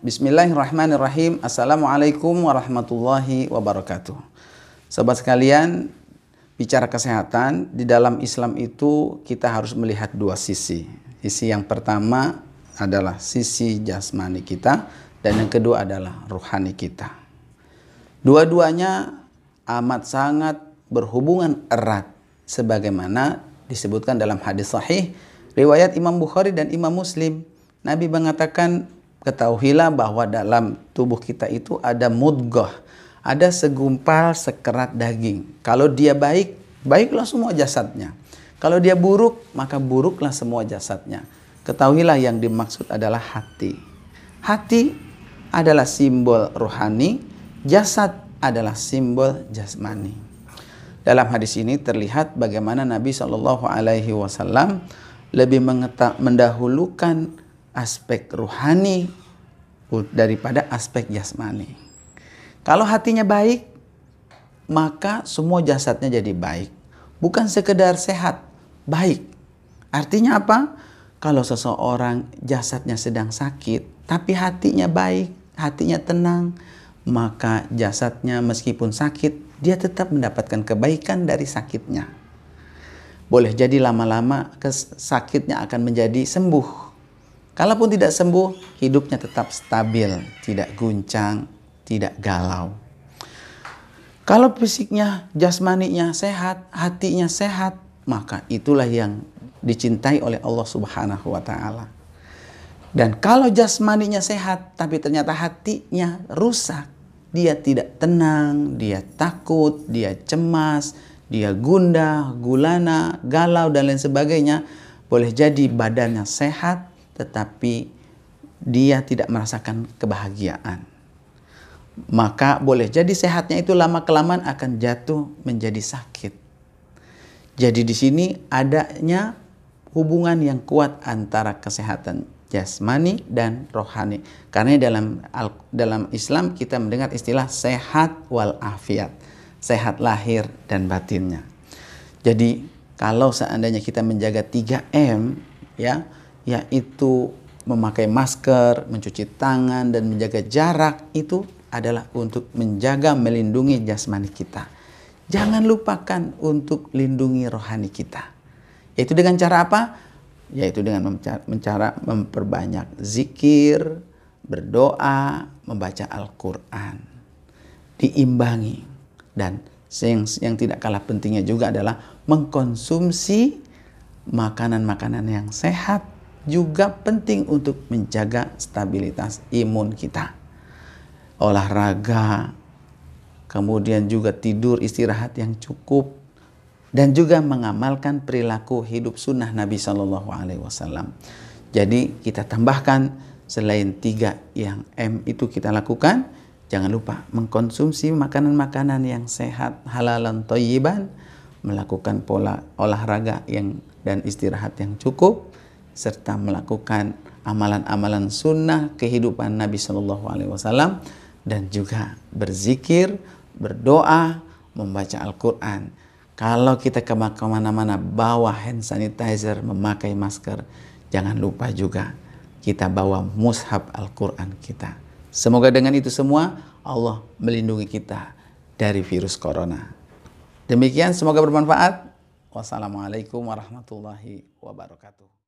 Bismillahirrahmanirrahim. Assalamualaikum warahmatullahi wabarakatuh. Sobat sekalian, bicara kesehatan di dalam Islam itu kita harus melihat dua sisi. Sisi yang pertama adalah sisi jasmani kita dan yang kedua adalah ruhani kita. Dua-duanya amat sangat berhubungan erat sebagaimana disebutkan dalam hadis sahih riwayat Imam Bukhari dan Imam Muslim. Nabi mengatakan ketahuilah bahwa dalam tubuh kita itu ada mudgoh, ada segumpal sekerat daging. Kalau dia baik, baiklah semua jasadnya. Kalau dia buruk, maka buruklah semua jasadnya. Ketahuilah yang dimaksud adalah hati. Hati adalah simbol rohani, jasad adalah simbol jasmani. Dalam hadis ini terlihat bagaimana Nabi Shallallahu Alaihi Wasallam lebih mendahulukan aspek ruhani daripada aspek jasmani. Kalau hatinya baik, maka semua jasadnya jadi baik. Bukan sekedar sehat, baik. Artinya apa? Kalau seseorang jasadnya sedang sakit, tapi hatinya baik, hatinya tenang, maka jasadnya meskipun sakit, dia tetap mendapatkan kebaikan dari sakitnya. Boleh jadi lama-lama sakitnya akan menjadi sembuh Kalaupun tidak sembuh, hidupnya tetap stabil, tidak guncang, tidak galau. Kalau fisiknya, jasmaninya sehat, hatinya sehat, maka itulah yang dicintai oleh Allah Subhanahu wa taala. Dan kalau jasmaninya sehat tapi ternyata hatinya rusak, dia tidak tenang, dia takut, dia cemas, dia gundah, gulana, galau dan lain sebagainya, boleh jadi badannya sehat tetapi dia tidak merasakan kebahagiaan. Maka boleh jadi sehatnya itu lama-kelamaan akan jatuh menjadi sakit. Jadi di sini adanya hubungan yang kuat antara kesehatan jasmani dan rohani. Karena dalam dalam Islam kita mendengar istilah sehat wal afiat, sehat lahir dan batinnya. Jadi kalau seandainya kita menjaga 3M ya, yaitu memakai masker, mencuci tangan, dan menjaga jarak itu adalah untuk menjaga melindungi jasmani kita. Jangan lupakan untuk lindungi rohani kita. Yaitu dengan cara apa? Yaitu dengan cara memperbanyak zikir, berdoa, membaca Al-Quran. Diimbangi. Dan yang, yang tidak kalah pentingnya juga adalah mengkonsumsi makanan-makanan yang sehat juga penting untuk menjaga stabilitas imun kita. Olahraga, kemudian juga tidur istirahat yang cukup, dan juga mengamalkan perilaku hidup sunnah Nabi Shallallahu Alaihi Wasallam. Jadi kita tambahkan selain tiga yang M itu kita lakukan, jangan lupa mengkonsumsi makanan-makanan yang sehat, halal, toyiban, melakukan pola olahraga yang dan istirahat yang cukup, serta melakukan amalan-amalan sunnah kehidupan Nabi Shallallahu Alaihi Wasallam dan juga berzikir, berdoa, membaca Al-Quran. Kalau kita ke makam mana bawa hand sanitizer, memakai masker, jangan lupa juga kita bawa mushab Al-Quran kita. Semoga dengan itu semua Allah melindungi kita dari virus corona. Demikian semoga bermanfaat. Wassalamualaikum warahmatullahi wabarakatuh.